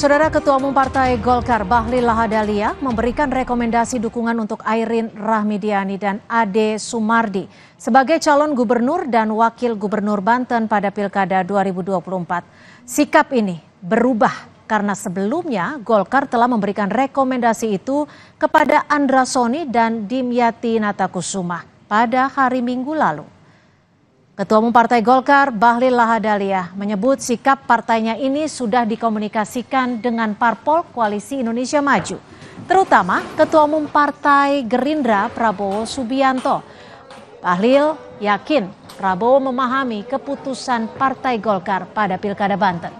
Saudara Ketua Umum Partai Golkar Bahlil Lahadalia memberikan rekomendasi dukungan untuk Airin Rahmidiani dan Ade Sumardi sebagai calon gubernur dan wakil gubernur Banten pada Pilkada 2024. Sikap ini berubah karena sebelumnya Golkar telah memberikan rekomendasi itu kepada Andra Soni dan Dimyati Natakusuma pada hari Minggu lalu. Ketua Umum Partai Golkar Bahlil Lahadalia menyebut sikap partainya ini sudah dikomunikasikan dengan parpol Koalisi Indonesia Maju, terutama Ketua Umum Partai Gerindra Prabowo Subianto. Bahlil yakin Prabowo memahami keputusan Partai Golkar pada Pilkada Banten.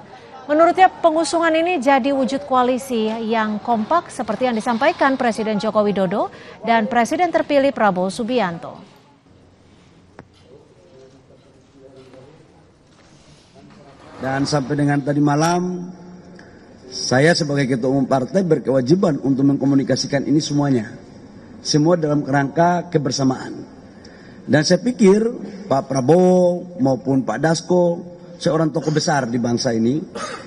Menurutnya pengusungan ini jadi wujud koalisi yang kompak seperti yang disampaikan Presiden Joko Widodo dan Presiden terpilih Prabowo Subianto. Dan sampai dengan tadi malam, saya sebagai ketua umum partai berkewajiban untuk mengkomunikasikan ini semuanya. Semua dalam kerangka kebersamaan. Dan saya pikir Pak Prabowo maupun Pak Dasko seorang tokoh besar di bangsa ini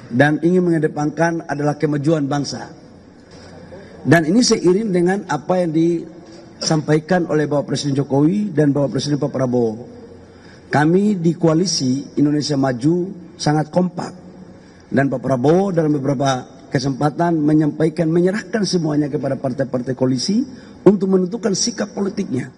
dan ingin mengedepankan adalah kemajuan bangsa. Dan ini seiring dengan apa yang disampaikan oleh Bapak Presiden Jokowi dan Bapak Presiden Pak Prabowo. Kami di koalisi Indonesia Maju sangat kompak. Dan Pak Prabowo dalam beberapa kesempatan menyampaikan, menyerahkan semuanya kepada partai-partai koalisi untuk menentukan sikap politiknya.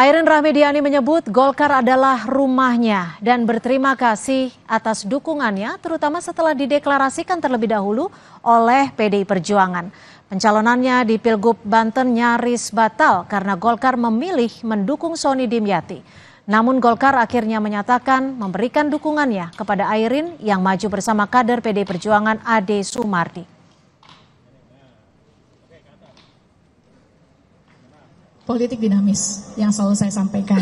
Airen Rahmediani menyebut Golkar adalah rumahnya dan berterima kasih atas dukungannya terutama setelah dideklarasikan terlebih dahulu oleh PDI Perjuangan. Pencalonannya di Pilgub Banten nyaris batal karena Golkar memilih mendukung Sony Dimyati. Namun Golkar akhirnya menyatakan memberikan dukungannya kepada Airin yang maju bersama kader PD Perjuangan Ade Sumardi. Politik dinamis yang selalu saya sampaikan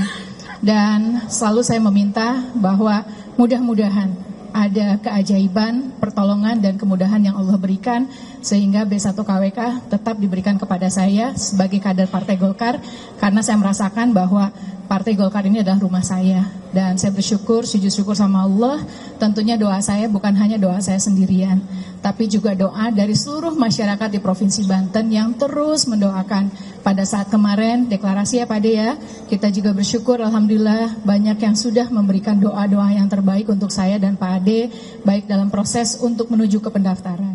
dan selalu saya meminta bahwa mudah-mudahan ada keajaiban, pertolongan dan kemudahan yang Allah berikan sehingga B1 KWK tetap diberikan kepada saya sebagai kader Partai Golkar karena saya merasakan bahwa Partai Golkar ini adalah rumah saya dan saya bersyukur, sujud syukur sama Allah. Tentunya doa saya bukan hanya doa saya sendirian, tapi juga doa dari seluruh masyarakat di Provinsi Banten yang terus mendoakan. Pada saat kemarin deklarasi ya Pak ya, kita juga bersyukur Alhamdulillah banyak yang sudah memberikan doa-doa yang terbaik untuk saya dan Pak Ade, baik dalam proses untuk menuju ke pendaftaran.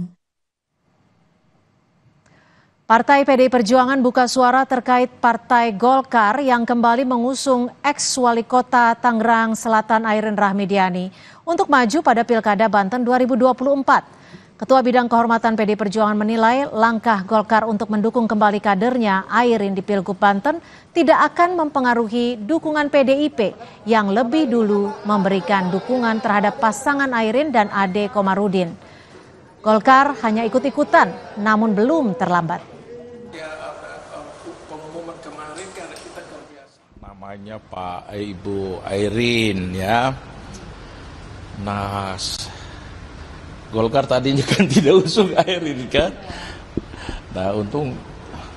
Partai PD Perjuangan buka suara terkait Partai Golkar yang kembali mengusung ex-wali kota Tangerang Selatan Airin Rahmidiani untuk maju pada Pilkada Banten 2024. Ketua Bidang Kehormatan PD Perjuangan menilai langkah Golkar untuk mendukung kembali kadernya Airin di Pilgub Banten tidak akan mempengaruhi dukungan PDIP yang lebih dulu memberikan dukungan terhadap pasangan Airin dan Ade Komarudin. Golkar hanya ikut-ikutan namun belum terlambat. namanya Pak eh, Ibu Airin ya. Nah, Golkar tadinya kan tidak usung Airin kan. Nah, untung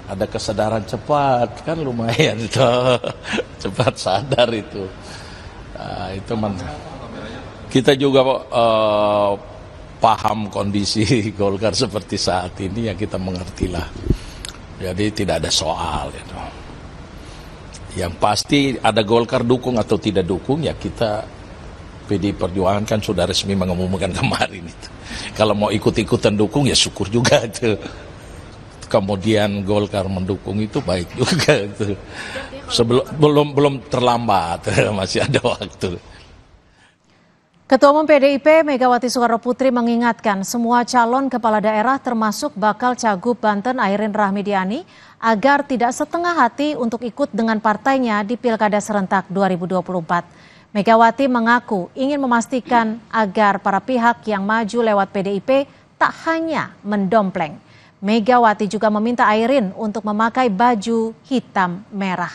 ada kesadaran cepat kan lumayan itu Cepat sadar itu. Nah, itu men Kita juga uh, paham kondisi Golkar seperti saat ini ya kita mengertilah. Jadi tidak ada soal itu. Yang pasti ada Golkar dukung atau tidak dukung ya kita PD Perjuangan kan sudah resmi mengumumkan kemarin itu. Kalau mau ikut-ikutan dukung ya syukur juga itu. Kemudian Golkar mendukung itu baik juga itu. Sebelum belum belum terlambat masih ada waktu. Ketua Umum PDIP Megawati Soekarno Putri mengingatkan semua calon kepala daerah termasuk bakal cagup Banten Airin Rahmidiani agar tidak setengah hati untuk ikut dengan partainya di Pilkada Serentak 2024. Megawati mengaku ingin memastikan agar para pihak yang maju lewat PDIP tak hanya mendompleng. Megawati juga meminta Airin untuk memakai baju hitam merah.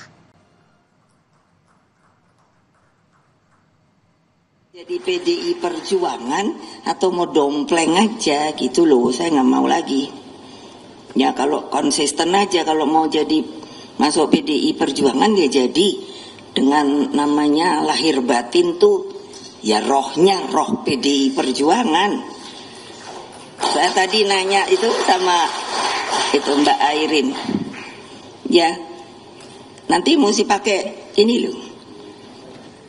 Jadi PDI Perjuangan atau mau dompleng aja gitu loh, saya nggak mau lagi. Ya kalau konsisten aja kalau mau jadi masuk PDI Perjuangan ya jadi dengan namanya lahir batin tuh ya rohnya roh PDI Perjuangan. Saya tadi nanya itu sama itu Mbak Airin. Ya. Nanti mesti pakai ini loh.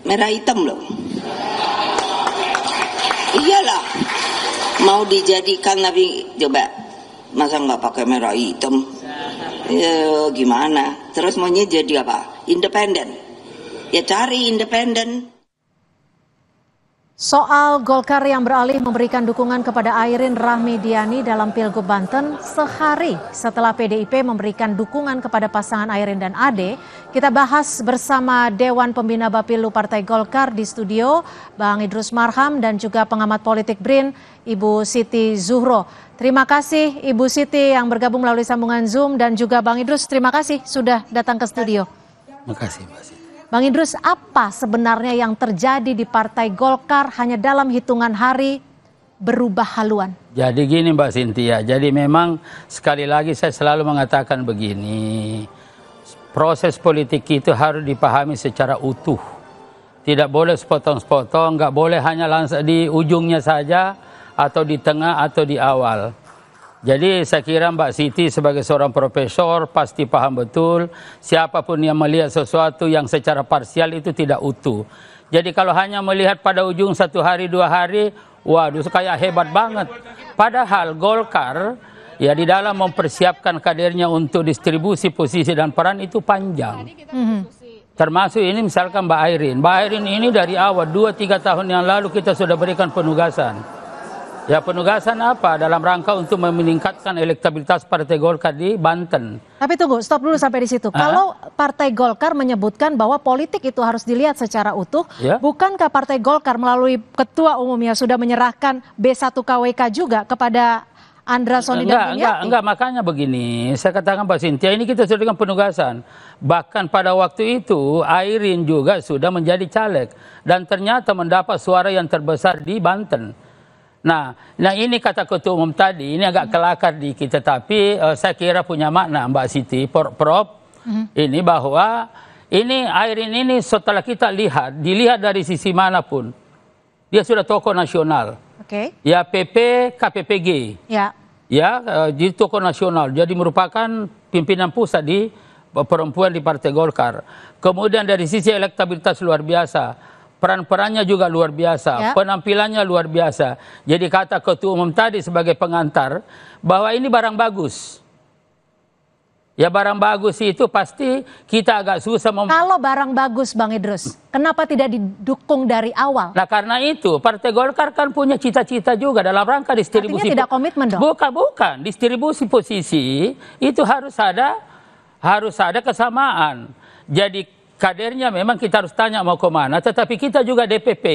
Merah hitam loh. Iyalah. Mau dijadikan Nabi coba masa nggak pakai merah hitam ya gimana terus maunya jadi apa independen ya cari independen Soal Golkar yang beralih memberikan dukungan kepada Airin Rahmi dalam Pilgub Banten sehari setelah PDIP memberikan dukungan kepada pasangan Airin dan Ade, kita bahas bersama Dewan Pembina Bapilu Partai Golkar di studio, Bang Idrus Marham dan juga pengamat politik BRIN, Ibu Siti Zuhro. Terima kasih Ibu Siti yang bergabung melalui sambungan Zoom dan juga Bang Idrus. Terima kasih sudah datang ke studio. Terima kasih, Bang Idrus, apa sebenarnya yang terjadi di Partai Golkar hanya dalam hitungan hari berubah haluan? Jadi gini Mbak Sintia, jadi memang sekali lagi saya selalu mengatakan begini, proses politik itu harus dipahami secara utuh. Tidak boleh sepotong-sepotong, nggak boleh hanya di ujungnya saja, atau di tengah atau di awal. Jadi saya kira Mbak Siti sebagai seorang profesor pasti paham betul siapapun yang melihat sesuatu yang secara parsial itu tidak utuh. Jadi kalau hanya melihat pada ujung satu hari dua hari, waduh kayak hebat banget. Padahal Golkar ya di dalam mempersiapkan kadernya untuk distribusi posisi dan peran itu panjang. Mhm. Termasuk ini misalkan Mbak Airin. Mbak Airin ini dari awal 2-3 tahun yang lalu kita sudah berikan penugasan Ya penugasan apa dalam rangka untuk meningkatkan elektabilitas Partai Golkar di Banten. Tapi tunggu, stop dulu sampai di situ. Ha? Kalau Partai Golkar menyebutkan bahwa politik itu harus dilihat secara utuh, ya? bukankah Partai Golkar melalui ketua umumnya sudah menyerahkan B1 KWK juga kepada Andra Soni enggak, dan Enggak, enggak, makanya begini. Saya katakan Pak Sintia, ini kita sudah dengan penugasan. Bahkan pada waktu itu, Airin juga sudah menjadi caleg. Dan ternyata mendapat suara yang terbesar di Banten. Nah, nah ini kata ketua umum tadi ini agak hmm. kelakar kita tapi uh, saya kira punya makna Mbak Siti prop hmm. ini bahwa ini air ini, setelah kita lihat dilihat dari sisi manapun dia sudah tokoh nasional. Oke. Okay. Ya PP KPPG. Ya. Ya uh, jadi tokoh nasional jadi merupakan pimpinan pusat di eh, perempuan di Partai Golkar. Kemudian dari sisi elektabilitas luar biasa peran-perannya juga luar biasa, ya. penampilannya luar biasa. Jadi kata ketua umum tadi sebagai pengantar bahwa ini barang bagus. Ya barang bagus itu pasti kita agak susah mem Kalau barang bagus Bang Idrus, kenapa tidak didukung dari awal? Nah karena itu Partai Golkar kan punya cita-cita juga dalam rangka distribusi. Artinya tidak komitmen dong? Bukan, bukan. Distribusi posisi itu harus ada harus ada kesamaan. Jadi kadernya memang kita harus tanya mau ke mana. tetapi kita juga DPP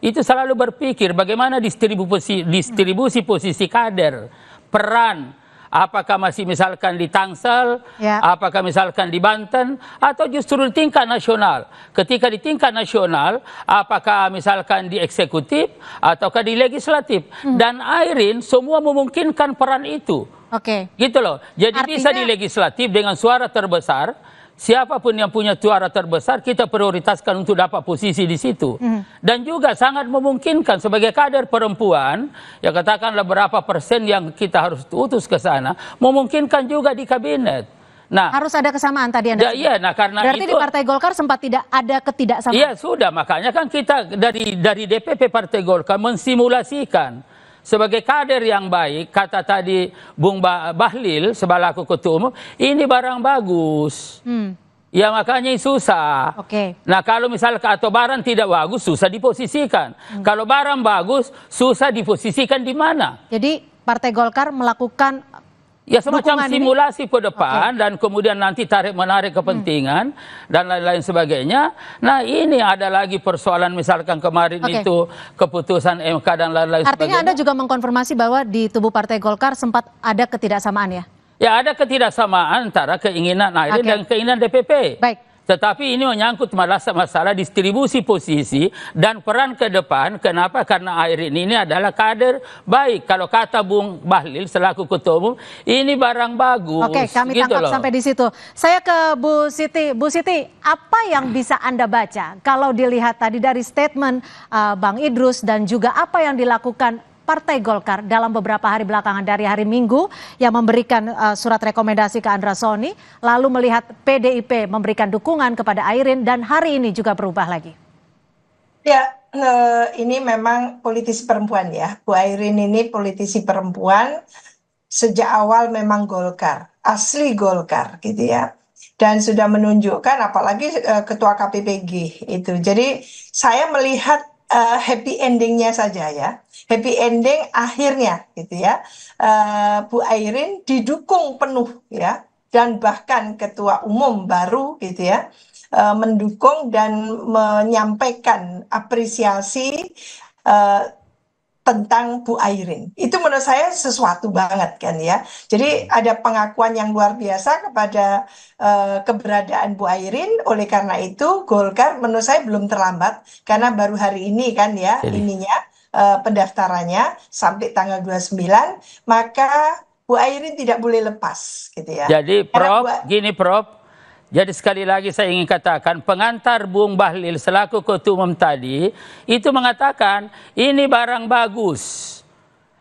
itu selalu berpikir bagaimana distribusi, distribusi posisi kader, peran, apakah masih misalkan di Tangsel, ya. apakah misalkan di Banten, atau justru di tingkat nasional. Ketika di tingkat nasional, apakah misalkan di eksekutif, ataukah di legislatif. Hmm. Dan Airin semua memungkinkan peran itu. Oke. Okay. Gitu loh. Jadi Artinya... bisa di legislatif dengan suara terbesar, siapapun yang punya suara terbesar kita prioritaskan untuk dapat posisi di situ. Mm. Dan juga sangat memungkinkan sebagai kader perempuan, ya katakanlah berapa persen yang kita harus utus ke sana, memungkinkan juga di kabinet. Nah, harus ada kesamaan tadi Anda. Ya, iya, nah karena Berarti itu, di Partai Golkar sempat tidak ada ketidaksamaan. Iya, sudah makanya kan kita dari dari DPP Partai Golkar mensimulasikan sebagai kader yang baik, kata tadi Bung Bahlil sebalaku ketua umum, ini barang bagus. Hmm. Ya makanya susah. Oke. Okay. Nah kalau misalnya atau barang tidak bagus susah diposisikan. Hmm. Kalau barang bagus susah diposisikan di mana? Jadi Partai Golkar melakukan Ya semacam Dukungan simulasi ini? ke depan okay. dan kemudian nanti tarik menarik kepentingan hmm. dan lain-lain sebagainya. Nah ini ada lagi persoalan misalkan kemarin okay. itu keputusan MK dan lain-lain sebagainya. Artinya Anda juga mengkonfirmasi bahwa di tubuh Partai Golkar sempat ada ketidaksamaan ya? Ya ada ketidaksamaan antara keinginan Nailin okay. dan keinginan DPP. Baik. Tetapi ini menyangkut masalah, masalah distribusi posisi dan peran ke depan. Kenapa? Karena air ini, ini adalah kader baik. Kalau kata Bung Bahlil selaku ketua umum, ini barang bagus. Oke, kami gitu tangkap loh. sampai di situ. Saya ke Bu Siti. Bu Siti, apa yang bisa Anda baca kalau dilihat tadi dari statement uh, Bang Idrus dan juga apa yang dilakukan Partai Golkar dalam beberapa hari belakangan dari hari Minggu yang memberikan uh, surat rekomendasi ke Andra Soni, lalu melihat PDIP memberikan dukungan kepada Airin dan hari ini juga berubah lagi. Ya, eh, ini memang politisi perempuan ya. Bu Airin ini politisi perempuan sejak awal memang Golkar, asli Golkar gitu ya dan sudah menunjukkan apalagi uh, ketua KPPG itu. Jadi saya melihat uh, happy endingnya saja ya happy ending akhirnya gitu ya uh, Bu Airin didukung penuh ya dan bahkan ketua umum baru gitu ya uh, mendukung dan menyampaikan apresiasi uh, tentang Bu Airin. Itu menurut saya sesuatu banget kan ya. Jadi hmm. ada pengakuan yang luar biasa kepada uh, keberadaan Bu Airin. Oleh karena itu Golkar menurut saya belum terlambat karena baru hari ini kan ya Jadi. ininya uh, pendaftarannya sampai tanggal 29 maka Bu Airin tidak boleh lepas gitu ya. Jadi Prof, Bu... gini Prof, jadi sekali lagi saya ingin katakan pengantar Bung Bahlil selaku ketua umum tadi itu mengatakan ini barang bagus.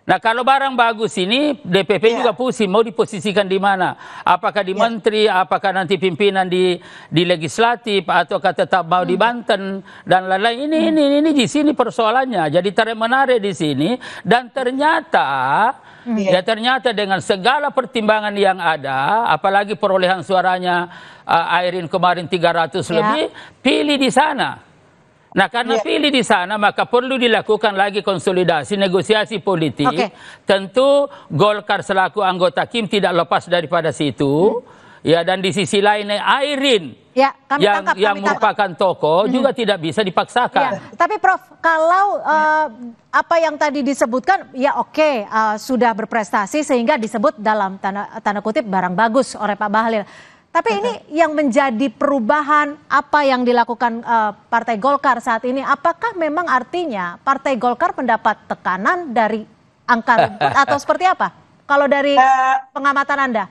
Nah kalau barang bagus ini DPP ya. juga pusing mau diposisikan di mana? Apakah di ya. menteri, apakah nanti pimpinan di di legislatif atau tetap mau hmm. di Banten dan lain-lain. Ini, hmm. ini ini ini di sini persoalannya. Jadi tarik menarik di sini dan ternyata Hmm. Ya ternyata dengan segala pertimbangan yang ada, apalagi perolehan suaranya uh, Airin kemarin 300 ya. lebih, pilih di sana. Nah, karena yeah. pilih di sana, maka perlu dilakukan lagi konsolidasi negosiasi politik. Okay. Tentu Golkar selaku anggota Kim tidak lepas daripada situ. Hmm. Ya dan di sisi lain eh, Airin ya, kami yang tangkap, yang tangkap. merupakan toko hmm. juga tidak bisa dipaksakan. Ya, tapi Prof, kalau uh, apa yang tadi disebutkan ya oke okay, uh, eh, sudah berprestasi sehingga disebut dalam tanda, tanda kutip barang bagus oleh Pak Bahlil. Tapi ini yang menjadi perubahan apa yang dilakukan uh, Partai Golkar saat ini apakah memang artinya Partai Golkar mendapat tekanan dari angka atau seperti apa? Kalau dari pengamatan Anda?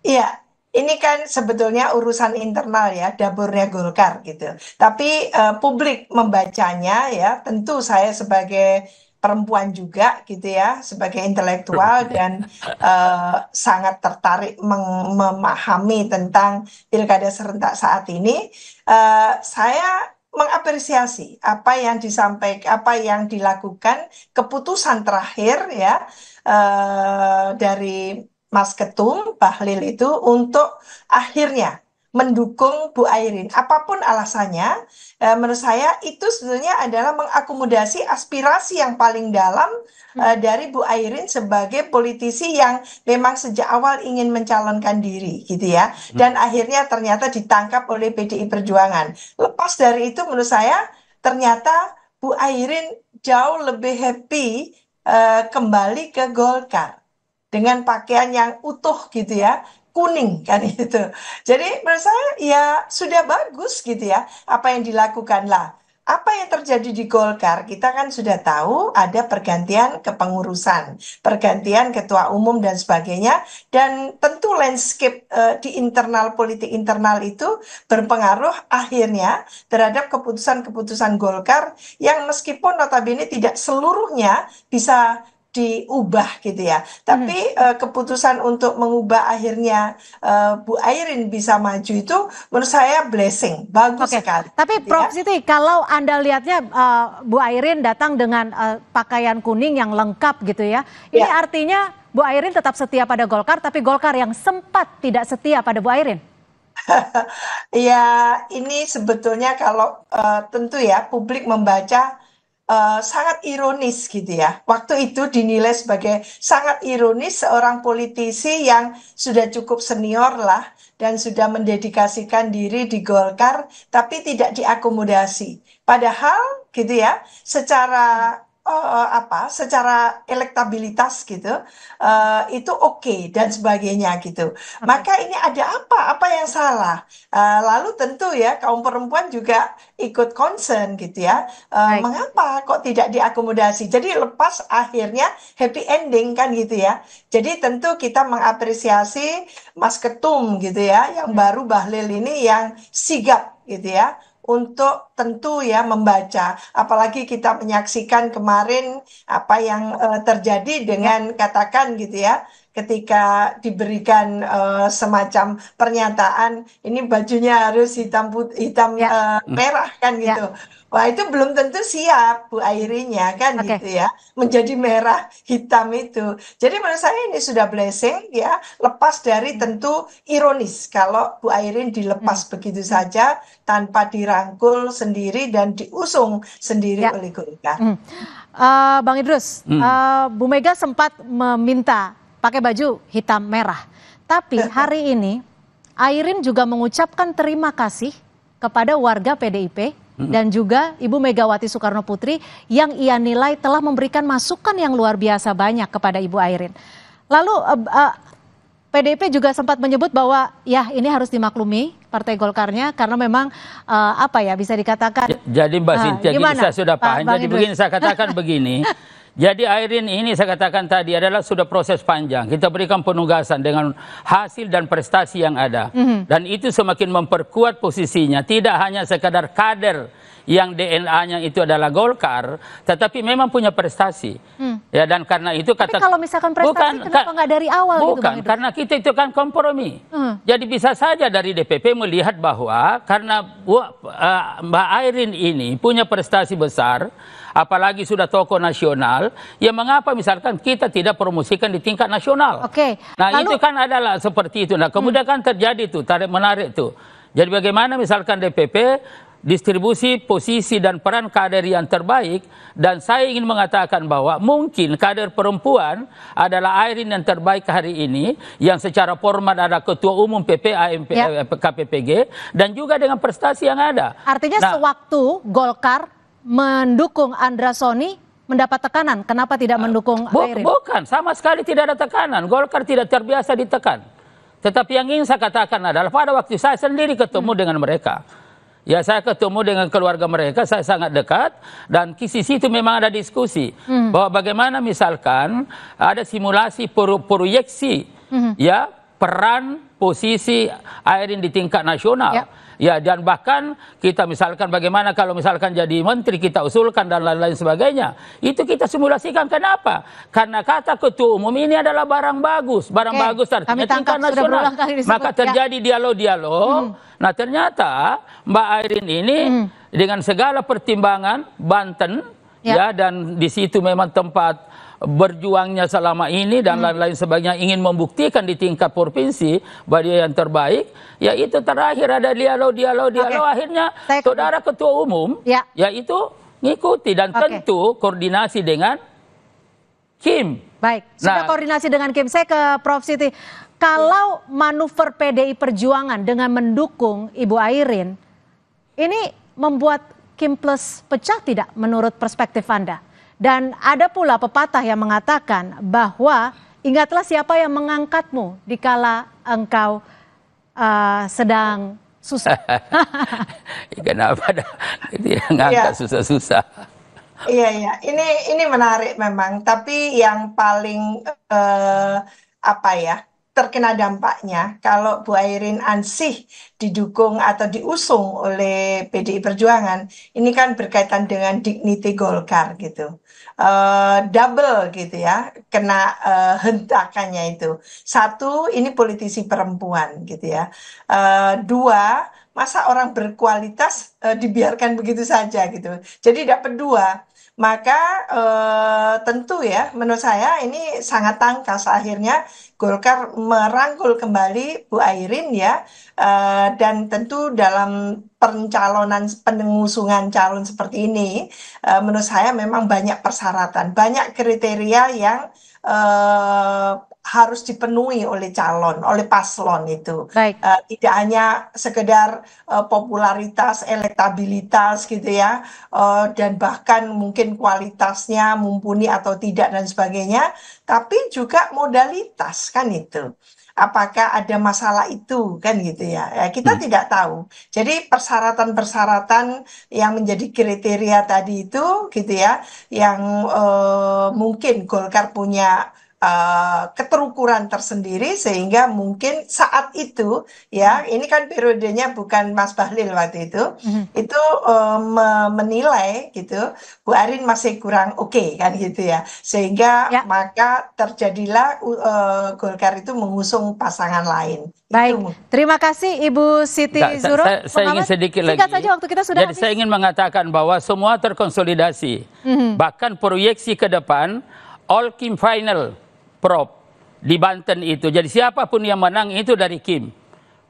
Iya, ini kan sebetulnya urusan internal ya dapurnya Golkar gitu. Tapi uh, publik membacanya ya tentu saya sebagai perempuan juga gitu ya sebagai intelektual dan uh, sangat tertarik memahami tentang pilkada serentak saat ini uh, saya mengapresiasi apa yang disampaikan apa yang dilakukan keputusan terakhir ya uh, dari Mas Ketum, Bahlil itu untuk akhirnya mendukung Bu Airin. Apapun alasannya, eh, menurut saya itu sebenarnya adalah mengakomodasi aspirasi yang paling dalam eh, dari Bu Airin sebagai politisi yang memang sejak awal ingin mencalonkan diri, gitu ya. Hmm. Dan hmm. akhirnya ternyata ditangkap oleh PDI Perjuangan. Lepas dari itu, menurut saya ternyata Bu Airin jauh lebih happy eh, kembali ke Golkar dengan pakaian yang utuh gitu ya kuning kan itu. Jadi menurut saya ya sudah bagus gitu ya apa yang dilakukan lah. Apa yang terjadi di Golkar? Kita kan sudah tahu ada pergantian kepengurusan, pergantian ketua umum dan sebagainya dan tentu landscape uh, di internal politik internal itu berpengaruh akhirnya terhadap keputusan-keputusan Golkar yang meskipun notabene tidak seluruhnya bisa diubah gitu ya. Tapi hmm. uh, keputusan untuk mengubah akhirnya uh, Bu Airin bisa maju itu menurut saya blessing, bagus okay. sekali. Tapi gitu Prof ya. Siti, kalau Anda lihatnya uh, Bu Airin datang dengan uh, pakaian kuning yang lengkap gitu ya. Ini ya. artinya Bu Airin tetap setia pada Golkar tapi Golkar yang sempat tidak setia pada Bu Airin. ya, ini sebetulnya kalau uh, tentu ya publik membaca Eh, sangat ironis gitu ya. Waktu itu dinilai sebagai sangat ironis seorang politisi yang sudah cukup senior lah dan sudah mendedikasikan diri di Golkar tapi tidak diakomodasi. Padahal gitu ya, secara uh, apa secara elektabilitas gitu uh, itu oke okay, dan sebagainya gitu maka ini ada apa apa yang salah uh, lalu tentu ya kaum perempuan juga ikut concern gitu ya uh, mengapa kok tidak diakomodasi jadi lepas akhirnya happy ending kan gitu ya jadi tentu kita mengapresiasi Mas Ketum gitu ya yang hmm. baru Bahlil ini yang sigap gitu ya untuk tentu ya membaca apalagi kita menyaksikan kemarin apa yang uh, terjadi dengan katakan gitu ya ketika diberikan uh, semacam pernyataan ini bajunya harus hitam put hitam ya. uh, merah kan ya. gitu wah itu belum tentu siap Bu Airinya kan okay. gitu ya menjadi merah hitam itu jadi menurut saya ini sudah blessing ya lepas dari hmm. tentu ironis kalau Bu Airin dilepas hmm. begitu saja tanpa dirangkul sendiri dan diusung sendiri ya. oleh Golkar. Hmm. Uh, Bang Idrus, hmm. uh, Bu Mega sempat meminta pakai baju hitam merah. Tapi hari ini Airin juga mengucapkan terima kasih kepada warga PDIP hmm. dan juga Ibu Megawati Soekarno Putri yang ia nilai telah memberikan masukan yang luar biasa banyak kepada Ibu Airin. Lalu eh, PDIP juga sempat menyebut bahwa ya ini harus dimaklumi Partai Golkarnya karena memang uh, apa ya bisa dikatakan. Jadi Mbak ah, Sintia, gimana, saya sudah paham. Jadi begini saya katakan begini. Jadi Airin ini saya katakan tadi adalah sudah proses panjang. Kita berikan penugasan dengan hasil dan prestasi yang ada. Mm -hmm. Dan itu semakin memperkuat posisinya. Tidak hanya sekadar kader yang DNA-nya itu adalah Golkar, tetapi memang punya prestasi. Mm. Ya dan karena itu kata Tapi kalau misalkan prestasi bukan, kenapa nggak dari awal gitu, Bukan, gitu, karena kita itu kan kompromi. Mm. Jadi bisa saja dari DPP melihat bahwa karena eh, Mbak Airin ini punya prestasi besar apalagi sudah tokoh nasional, ya mengapa misalkan kita tidak promosikan di tingkat nasional? Oke. Okay. Nah, Lalu... itu kan adalah seperti itu. Nah, kemudian hmm. kan terjadi tuh tarik menarik tuh. Jadi bagaimana misalkan DPP distribusi posisi dan peran kader yang terbaik dan saya ingin mengatakan bahwa mungkin kader perempuan adalah Airin yang terbaik hari ini yang secara formal ada ketua umum PP AMP, ya. Eh, KPPG dan juga dengan prestasi yang ada. Artinya nah, sewaktu Golkar mendukung Andra Soni mendapat tekanan. Kenapa tidak ah, mendukung Airin? Bukan, sama sekali tidak ada tekanan. Golkar tidak terbiasa ditekan. Tetapi yang ingin saya katakan adalah pada waktu saya sendiri ketemu hmm. dengan mereka. Ya saya ketemu dengan keluarga mereka, saya sangat dekat dan di sisi itu memang ada diskusi hmm. bahwa bagaimana misalkan ada simulasi pro proyeksi hmm. ya peran posisi Airin di tingkat nasional. Yep ya. Ya dan bahkan kita misalkan bagaimana kalau misalkan jadi menteri kita usulkan dan lain-lain sebagainya. Itu kita simulasikan kenapa? Karena kata ketua umum ini adalah barang bagus, barang Oke, bagus artinya tingkat nasional. Maka ya. terjadi dialog-dialog. Hmm. Nah ternyata Mbak Airin ini hmm. dengan segala pertimbangan Banten ya, ya dan di situ memang tempat berjuangnya selama ini dan hmm. lain-lain hmm. sebagainya ingin membuktikan di tingkat provinsi bahwa dia yang terbaik ya itu terakhir ada dialog dialog dialog okay. akhirnya Saya saudara ketua umum ya. yaitu ngikuti dan okay. tentu koordinasi dengan Kim. Baik, sudah nah, koordinasi dengan Kim. Saya ke Prof Siti. Kalau manuver PDI Perjuangan dengan mendukung Ibu Airin ini membuat Kim Plus pecah tidak menurut perspektif Anda? Dan ada pula pepatah yang mengatakan bahwa ingatlah siapa yang mengangkatmu dikala engkau uh, sedang susah. Ya, kenapa dah? Gitu ya, ngangkat iya. susah-susah? Iya iya, ini ini menarik memang. Tapi yang paling uh, apa ya terkena dampaknya kalau Bu Airin Ansih didukung atau diusung oleh PDI Perjuangan, ini kan berkaitan dengan dignity Golkar gitu uh, double gitu ya kena uh, hentakannya itu satu ini politisi perempuan gitu ya uh, dua masa orang berkualitas uh, dibiarkan begitu saja gitu jadi dapat dua maka eh, tentu ya menurut saya ini sangat tangkas akhirnya Golkar merangkul kembali Bu Airin ya eh, dan tentu dalam pencalonan pengusungan calon seperti ini eh, menurut saya memang banyak persyaratan banyak kriteria yang uh, harus dipenuhi oleh calon, oleh paslon itu. Baik. Uh, tidak hanya sekedar uh, popularitas, elektabilitas gitu ya, uh, dan bahkan mungkin kualitasnya mumpuni atau tidak dan sebagainya, tapi juga modalitas kan itu apakah ada masalah itu kan gitu ya, ya kita hmm. tidak tahu jadi persyaratan-persyaratan yang menjadi kriteria tadi itu gitu ya yang eh, mungkin Golkar punya uh, keterukuran tersendiri sehingga mungkin saat itu ya hmm. ini kan periodenya bukan Mas Bahlil waktu itu mm-hmm. itu um, menilai gitu Bu Arin masih kurang oke okay, kan gitu ya sehingga ya. maka terjadilah uh, Golkar itu mengusung pasangan lain. Baik, itu. terima kasih Ibu Siti Nggak, Zuro. Saya, saya ingin sedikit lagi. Singkat saja waktu kita sudah Jadi habis. saya ingin mengatakan bahwa semua terkonsolidasi. Mm-hmm. Bahkan proyeksi ke depan all Kim final prop di Banten itu. Jadi siapapun yang menang itu dari Kim.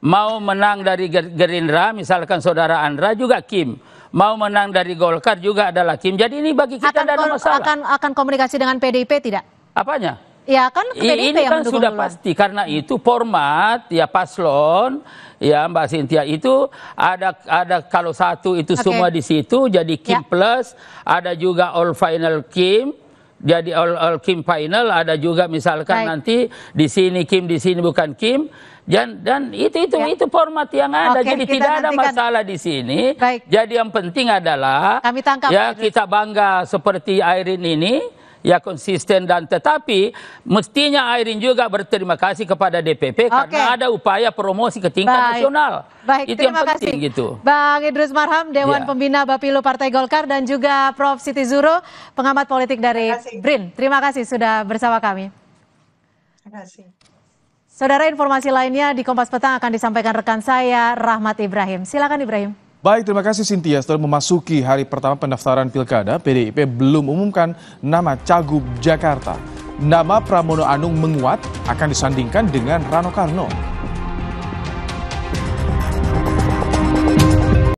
Mau menang dari Gerindra, misalkan saudara Andra juga Kim. Mau menang dari Golkar juga adalah Kim. Jadi ini bagi kita akan ada masalah. Akan, akan komunikasi dengan PDIP tidak? Apanya? Ya kan PDIP ini yang kan sudah duluan. pasti karena itu format ya paslon ya Mbak Sintia itu ada ada kalau satu itu okay. semua di situ jadi Kim ya. plus ada juga all final Kim jadi all, all Kim final ada juga misalkan Baik. nanti di sini Kim di sini bukan Kim dan dan itu itu ya. itu format yang ada Oke, jadi tidak ada masalah di sini. Baik. Jadi yang penting adalah Kami tangkap, ya kita bangga seperti Airin ini ya konsisten dan tetapi mestinya Airin juga berterima kasih kepada DPP okay. karena ada upaya promosi ke tingkat Baik. nasional. Baik, itu terima yang penting kasih. gitu. Bang Idrus Marham, Dewan ya. Pembina Bapilu Partai Golkar dan juga Prof Siti Zuro, pengamat politik dari terima BRIN. Terima kasih sudah bersama kami. Terima kasih. Saudara informasi lainnya di Kompas Petang akan disampaikan rekan saya Rahmat Ibrahim. Silakan Ibrahim. Baik, terima kasih Sintia. Setelah memasuki hari pertama pendaftaran pilkada, PDIP belum umumkan nama Cagub Jakarta. Nama Pramono Anung menguat akan disandingkan dengan Rano Karno.